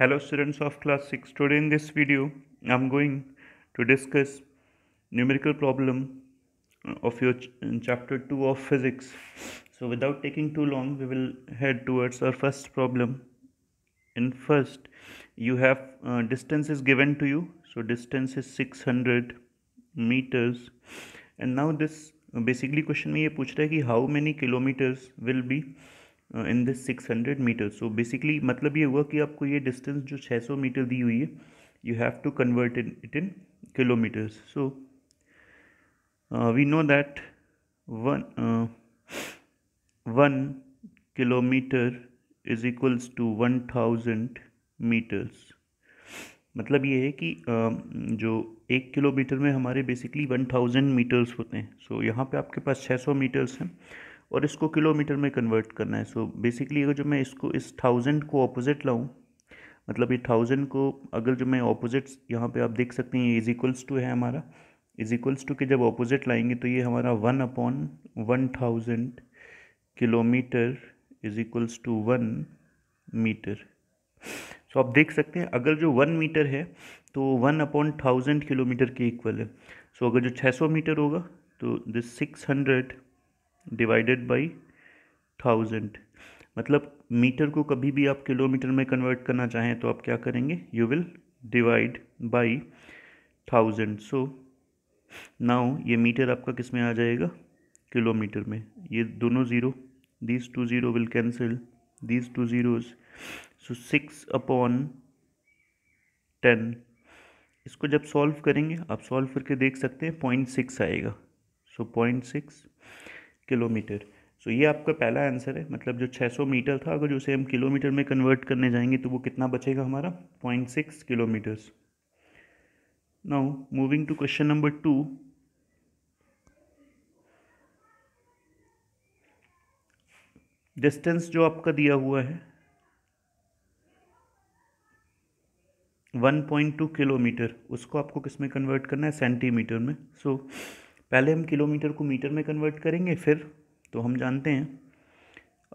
Hello students of class 6. Today in this video I am going to discuss numerical problem of your ch chapter 2 of physics. So without taking too long we will head towards our first problem. In first you have uh, distance is given to you. So distance is 600 meters and now this basically question में ये पूछ रहा है कि how many kilometers will be in this six hundred metre so basically मतलब ये हुआ कि आपको ये डिस्टेंस जो छः सौ मीटर दी हुई है you have to convert in it in kilometres so we know that one one kilometre is equals to one thousand metres मतलब ये है कि um, जो एक किलोमीटर में हमारे बेसिकली वन थाउजेंड मीटर्स होते हैं सो so, यहाँ पे आपके पास छः सौ मीटर्स हैं और इसको किलोमीटर में कन्वर्ट करना है सो so, बेसिकली अगर जो मैं इसको इस थाउजेंड को ऑपोजिट लाऊँ मतलब ये थाउजेंड को अगर जो मैं ऑपोजिट यहाँ पे आप देख सकते हैं ये इजिक्वल्स टू है हमारा इजिक्वल्स टू के जब ऑपोजिट लाएंगे तो ये हमारा one upon one thousand kilometre is equals to one metre so आप देख सकते हैं अगर जो वन मीटर है तो वन अपॉन थाउजेंड किलोमीटर के इक्वल है सो so, अगर जो छः सौ मीटर होगा तो this six hundred divided by thousand मतलब मीटर को कभी भी आप किलोमीटर में कन्वर्ट करना चाहें तो आप क्या करेंगे you will divide by thousand so now ये मीटर आपका किस में आ जाएगा किलोमीटर में ये दोनों zero these two zero will cancel these two zeros so six upon ten इसको जब सॉल्व करेंगे आप सॉल्व करके देख सकते हैं पॉइंट सिक्स आएगा so point six kilometre so ये आपका पहला आंसर है मतलब जो 600 मीटर था अगर उसे हम किलोमीटर में कन्वर्ट करने जाएंगे तो वो कितना बचेगा हमारा point six kilometres now moving to question number two distance जो आपका दिया हुआ है 1.2 किलोमीटर उसको आपको किस में कन्वर्ट करना है सेंटीमीटर में सो so, पहले हम किलोमीटर को मीटर में कन्वर्ट करेंगे फिर तो हम जानते हैं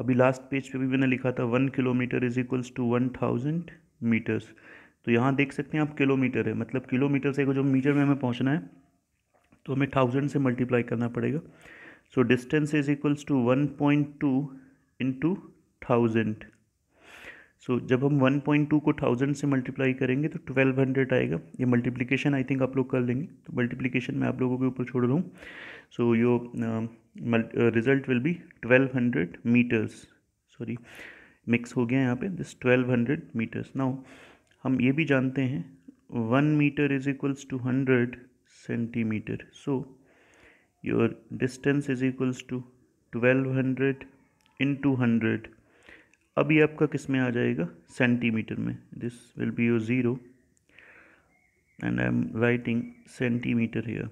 अभी लास्ट पेज पे भी मैंने लिखा था one kilometre is equals to one thousand metres तो यहाँ देख सकते हैं आप किलोमीटर है मतलब किलोमीटर से जो मीटर में हमें पहुँचना है तो हमें थाउजेंड से मल्टीप्लाई करना पड़ेगा so distance is equals to one point two into thousand so so, जब हम 1.2 को थाउजेंड से मल्टीप्लाई करेंगे तो 1200 आएगा ये मल्टीप्लिकेशन आई थिंक आप लोग कर लेंगे तो मल्टीप्लिकेशन मैं आप लोगों के ऊपर छोड़ दूँ so your result will be 1200 metres sorry mix हो गया यहाँ पे दिस 1200 मीटर्स नाउ हम ये भी जानते हैं one metre is equals to hundred centimetre so your distance is equals to twelve hundred into hundred अब ये आपका किस में आ जाएगा सेंटीमीटर में this will be your zero and I am writing centimetre here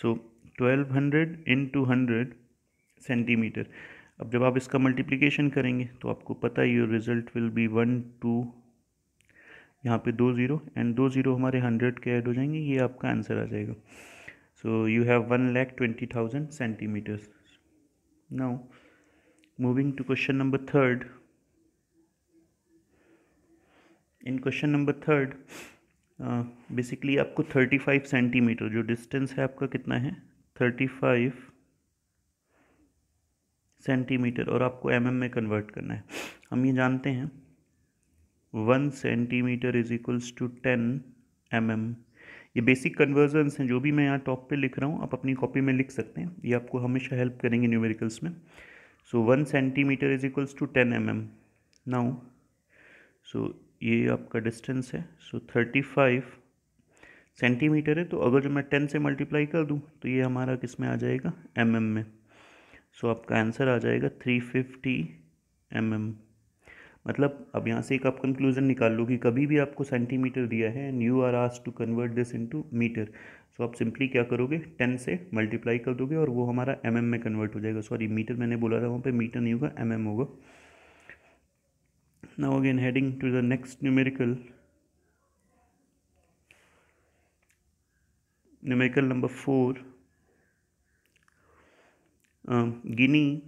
so twelve hundred into hundred centimetre अब जब आप इसका मल्टीप्लिकेशन करेंगे तो आपको पता ही result will be one two यहाँ पे दो ज़ीरो एंड दो ज़ीरो हमारे हंड्रेड के ऐड हो जाएंगे ये आपका आंसर आ जाएगा so you have one lakh twenty thousand centimetres now moving to question number third in question number third basically आपको थर्टी फाइव सेंटीमीटर जो डिस्टेंस है आपका कितना है थर्टी फाइव सेंटीमीटर और आपको एम mm में कन्वर्ट करना है हम ये जानते हैं one centimetre is equals to ten M M ये बेसिक कन्वर्जन्स हैं जो भी मैं यहाँ टॉप पे लिख रहा हूँ आप अपनी कॉपी में लिख सकते हैं ये आपको हमेशा हेल्प करेंगे न्यूमेरिकल्स में so one centimetre is equals to ten M M now so ये आपका डिस्टेंस है सो थर्टी फाइव सेंटीमीटर है तो अगर जो मैं टेन से मल्टीप्लाई कर दूँ तो ये हमारा किस में आ जाएगा एम mm में सो so, आपका आंसर आ जाएगा थ्री फिफ्टी एम एम मतलब अब यहाँ से एक आप कंक्लूजन निकाल लो कि कभी भी आपको सेंटीमीटर दिया है एंड यू आर आज to convert this into metre so आप सिंपली क्या करोगे टेन से मल्टीप्लाई कर दोगे और वो हमारा एम mm में कन्वर्ट हो जाएगा सॉरी मीटर मैंने बोला था वहाँ पे मीटर नहीं होगा एम mm होगा now again heading to the next numerical numerical number 4 um, guinea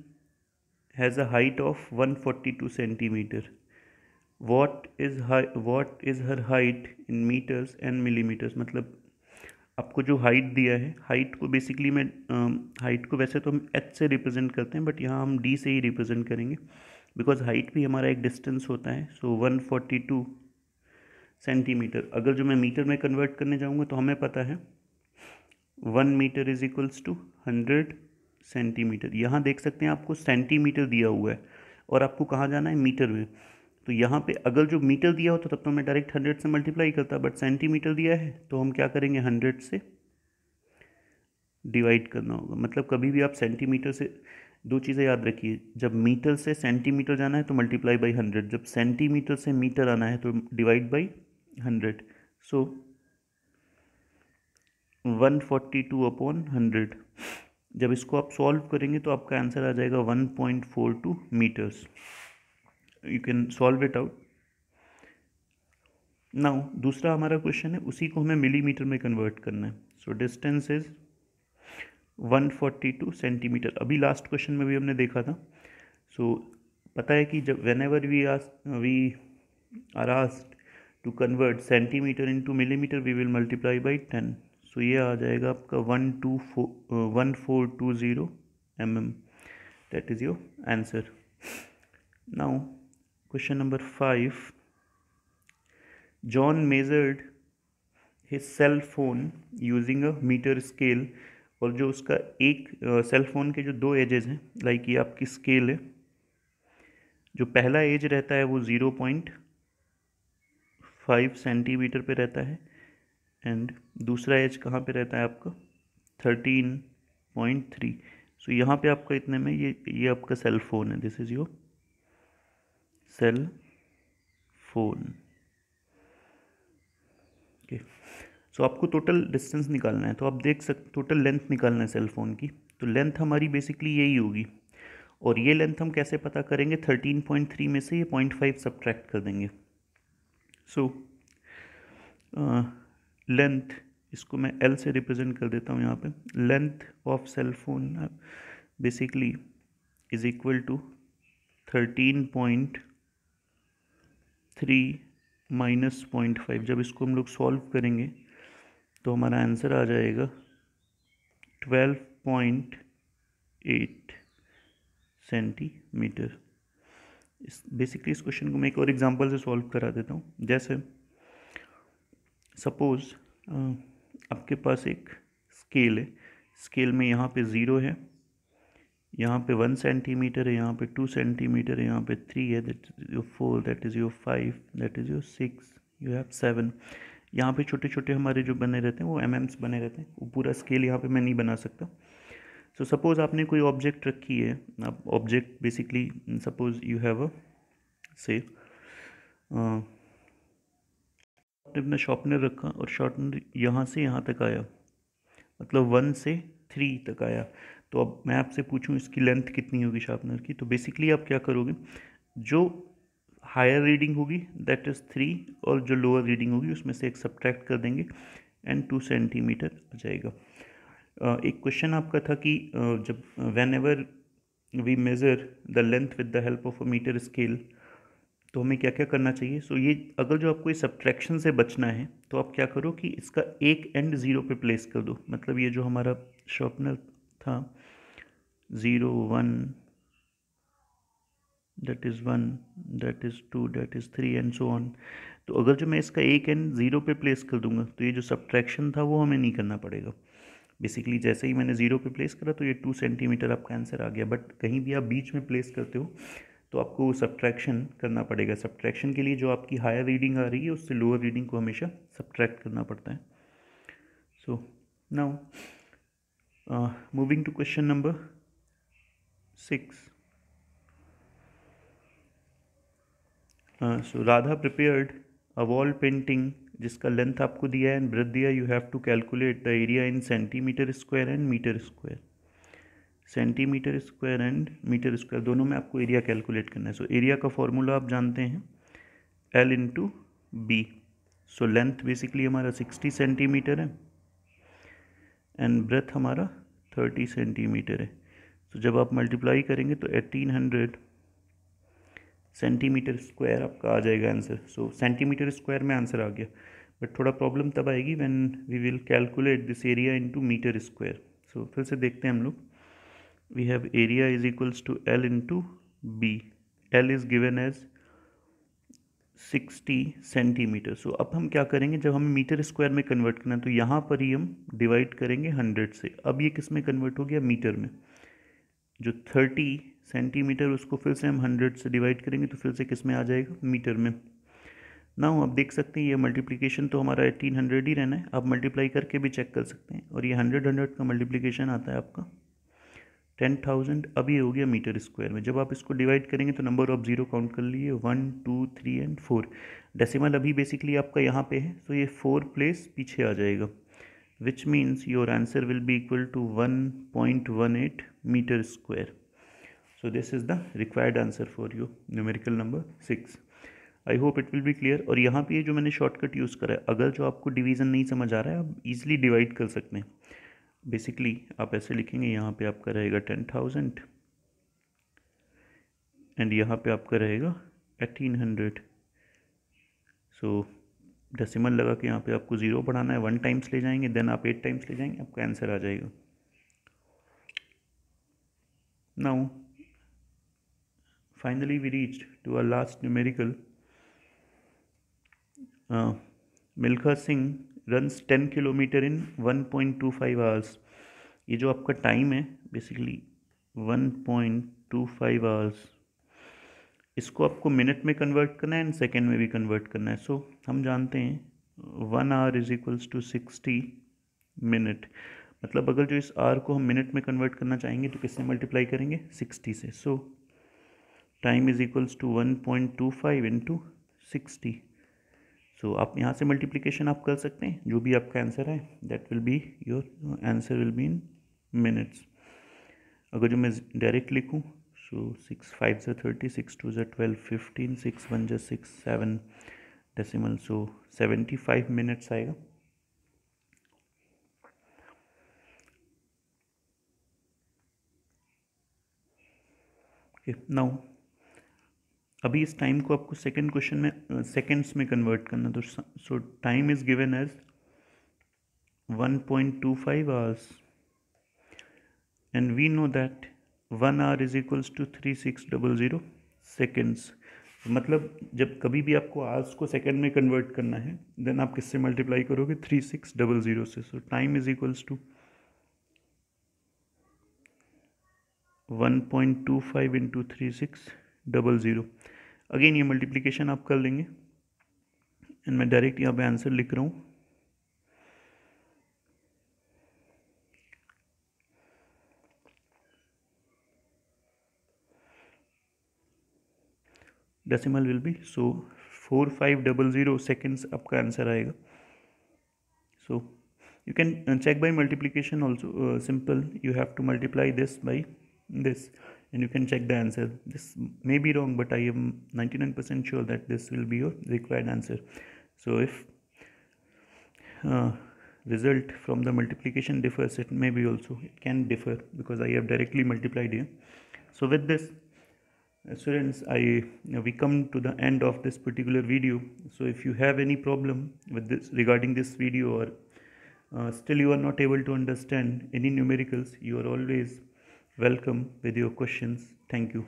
has a height of 142 cm what is her what is her height in meters and millimeters matlab आपको जो height दिया है height को basically मैं height को वैसे तो हम एच से रिप्रेजेंट करते हैं बट यहाँ हम डी से ही रिप्रेजेंट करेंगे बिकॉज हाइट भी हमारा एक डिस्टेंस होता है so one forty two centimetre अगर जो मैं मीटर में कन्वर्ट करने जाऊँगा तो हमें पता है one metre is equals to hundred centimetre यहाँ देख सकते हैं आपको सेंटीमीटर दिया हुआ है और आपको कहाँ जाना है मीटर में तो यहाँ पे अगर जो मीटर दिया होता तो तब तो मैं डायरेक्ट हंड्रेड से मल्टीप्लाई करता बट सेंटीमीटर दिया है तो हम क्या करेंगे हंड्रेड से डिवाइड करना होगा मतलब कभी भी आप सेंटीमीटर से दो चीज़ें याद रखिए जब मीटर से सेंटीमीटर जाना है तो मल्टीप्लाई बाई हंड्रेड जब सेंटीमीटर से मीटर आना है तो divide by hundred so one forty two upon hundred जब इसको आप सॉल्व करेंगे तो आपका आंसर आ जाएगा one point four two metres you can solve it out now दूसरा हमारा क्वेश्चन है उसी को हमें मिलीमीटर में कन्वर्ट करना है सो डिस्टेंस इज़ 142 सेंटीमीटर अभी लास्ट क्वेश्चन में भी हमने देखा था सो so, पता है कि जब whenever we as we are asked to convert centimetre into millimetre we will multiply by ten so ये आ जाएगा आपका one two four one four two zero M M that is your answer now question number five John measured his cell phone using a metre scale और जो उसका एक cell phone के जो दो एजेस हैं लाइक ये आपकी स्केल है जो पहला एज रहता है वो ज़ीरो पॉइंट फाइव सेंटीमीटर पे रहता है एंड दूसरा एज कहाँ पे रहता है आपका थर्टीन पॉइंट थ्री सो यहाँ पे आपका इतने में ये ये आपका सेल फ़ोन है this is your cell phone okay so so, आपको टोटल डिस्टेंस निकालना है तो आप देख सकते टोटल लेंथ निकालना है सेल फ़ोन की तो लेंथ हमारी बेसिकली यही होगी और ये लेंथ हम कैसे पता करेंगे थर्टीन पॉइंट थ्री में से ये पॉइंट फाइव सब्ट्रैक्ट कर देंगे सो लेंथ इसको मैं एल से रिप्रेजेंट कर देता हूँ यहाँ पे length of cell phone basically is equal to thirteen point three minus point five जब इसको हम लोग सॉल्व करेंगे तो हमारा आंसर आ जाएगा ट्वेल्व पॉइंट एट सेंटीमीटर इस बेसिकली इस क्वेश्चन को मैं एक और एग्जांपल से सॉल्व करा देता हूँ जैसे सपोज़ आपके पास एक स्केल है स्केल में यहाँ पे ज़ीरो है यहाँ पे वन सेंटीमीटर है यहाँ पे टू सेंटीमीटर है यहाँ पे थ्री है that is your four that is your five that is your six you have seven यहाँ पे छोटे छोटे हमारे जो बने रहते हैं वो एम बने रहते हैं वो पूरा स्केल यहाँ पे मैं नहीं बना सकता सो so, सपोज़ आपने कोई ऑब्जेक्ट रखी है आप object basically suppose you have a से आपने अपना शॉर्पनर रखा और शॉर्पनर यहाँ से यहाँ तक आया मतलब वन से थ्री तक आया तो अब मैं आपसे पूछूं इसकी लेंथ कितनी होगी शार्पनर की तो बेसिकली आप क्या करोगे जो हायर रीडिंग होगी दैट इज़ थ्री और जो लोअर रीडिंग होगी उसमें से एक सब्ट्रैक्ट कर देंगे एंड टू सेंटीमीटर आ जाएगा uh, एक क्वेश्चन आपका था कि uh, जब whenever we measure the length with the help of a metre scale तो हमें क्या क्या करना चाहिए सो so, ये अगर जो आपको ये सब्ट्रैक्शन से बचना है तो आप क्या करो कि इसका एक एंड ज़ीरो पे प्लेस कर दो मतलब ये जो हमारा शॉर्पनर था zero one that is one that is two that is three and so on तो अगर जो मैं इसका एक एंड ज़ीरो पे प्लेस कर दूंगा तो ये जो सब्ट्रैक्शन था वो हमें नहीं करना पड़ेगा बेसिकली जैसे ही मैंने ज़ीरो पे प्लेस करा तो ये टू सेंटीमीटर आपका आंसर आ गया बट कहीं भी आप बीच में प्लेस करते हो तो आपको सब्ट्रैक्शन करना पड़ेगा सब्ट्रैक्शन के लिए जो आपकी हायर रीडिंग आ रही है उससे लोअर रीडिंग को हमेशा सब्ट्रैक्ट करना पड़ता है so now moving to question number six so Radha prepared a wall painting जिसका लेंथ आपको दिया है एंड ब्रेथ दिया you have to calculate the area in centimetre square and metre square centimetre square and metre square दोनों में आपको area calculate करना है सो so, एरिया का फॉर्मूला आप जानते हैं L into B so length basically हमारा सिक्सटी सेंटीमीटर है एंड ब्रेथ हमारा थर्टी सेंटीमीटर है सो so, जब आप मल्टीप्लाई करेंगे तो एटीन हंड्रेड सेंटीमीटर स्क्वायर आपका आ जाएगा आंसर सो सेंटीमीटर स्क्वायर में आंसर आ गया बट थोड़ा प्रॉब्लम तब आएगी when we will calculate this area into metre square so फिर से देखते हैं हम लोग we have area is equals to L into B L is given as sixty centimetre so अब हम क्या करेंगे जब हमें मीटर स्क्वायर में कन्वर्ट करना है तो यहाँ पर ही हम डिवाइड करेंगे हंड्रेड से अब ये किस में कन्वर्ट हो गया मीटर में जो थर्टी सेंटीमीटर उसको फिर से हम हंड्रेड से डिवाइड करेंगे तो फिर से किस में आ जाएगा मीटर में ना हो आप देख सकते हैं ये मल्टीप्लिकेशन तो हमारा एटीन हंड्रेड ही रहना है आप मल्टीप्लाई करके भी चेक कर सकते हैं और ये हंड्रेड हंड्रेड का मल्टीप्लिकेशन आता है आपका टेन थाउजेंड अभी हो गया मीटर स्क्वायर में जब आप इसको डिवाइड करेंगे तो नंबर ऑफ ज़ीरो काउंट कर लिए one two three and four decimal अभी बेसिकली आपका यहाँ पे है तो ये फोर प्लेस पीछे आ जाएगा which means your answer will be equal to one point one eight metre square so this is the required answer for you numerical number six I hope it will be clear और यहाँ पे ये जो मैंने shortcut use करा है अगर जो आपको डिवीज़न नहीं समझ आ रहा है आप इजिली डिवाइड कर सकते हैं बेसिकली आप ऐसे लिखेंगे यहाँ पे आपका रहेगा टेन थाउजेंड एंड यहाँ पे आपका रहेगा एटीन हंड्रेड सो डेसिमल लगा के यहाँ पे आपको ज़ीरो बढ़ाना है वन टाइम्स ले जाएंगे देन आप एट टाइम्स ले जाएंगे आपका आंसर आ जाएगा now Finally, we reached to our last numerical. Uh, Milkha Singh runs ten kilometre in one point two five hours ये जो आपका टाइम है basically one point two five hours इसको आपको मिनट में कन्वर्ट करना है एंड सेकेंड में भी कन्वर्ट करना है सो so, हम जानते हैं one hour is equals to sixty minute मतलब अगर जो इस आर को हम मिनट में कन्वर्ट करना चाहेंगे तो किससे मल्टीप्लाई करेंगे सिक्सटी से so so, time is equals to one point two five into sixty so आप यहाँ से मल्टीप्लीकेशन आप कर सकते हैं जो भी आपका आंसर है that will be your answer will be in minutes अगर जो मैं डायरेक्ट लिखूँ सो सिक्स फाइव ज़ा थर्टी सिक्स टू ज़ा ट्वेल्व फिफ्टीन सिक्स वन ज़ा six seven decimal so seventy five minutes आएगा ओके नाउ अभी इस टाइम को आपको सेकेंड क्वेश्चन में सेकेंड्स uh, में कन्वर्ट करना तो so time is given as one point two five hours and we know that one hour is equals to three six double zero seconds मतलब जब कभी भी आपको आवर्स को सेकेंड में कन्वर्ट करना है देन आप किससे मल्टीप्लाई करोगे थ्री सिक्स डबल ज़ीरो से so time is equals to one point two five into three six double zero again ये मल्टीप्लीकेशन आप कर लेंगे एंड मैं डायरेक्ट यहाँ पे आंसर लिख रहा हूँ decimal will be so four five double zero seconds आपका आंसर आएगा so you can check by multiplication also simple you have to multiply this by this and you can check the answer this may be wrong but i am 99% sure that this will be your required answer so if uh, result from the multiplication differs it may be also it can differ because i have directly multiplied here so with this students i uh, we come to the end of this particular video so if you have any problem with this regarding this video or uh, still you are not able to understand any numericals you are always Welcome with your questions. Thank you.